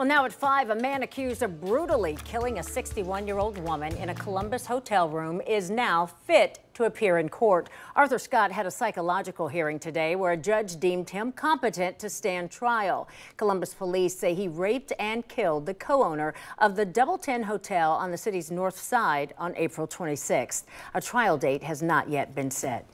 Well, now at five, a man accused of brutally killing a 61 year old woman in a Columbus hotel room is now fit to appear in court. Arthur Scott had a psychological hearing today where a judge deemed him competent to stand trial. Columbus police say he raped and killed the co owner of the Double Ten Hotel on the city's north side on April 26th. A trial date has not yet been set.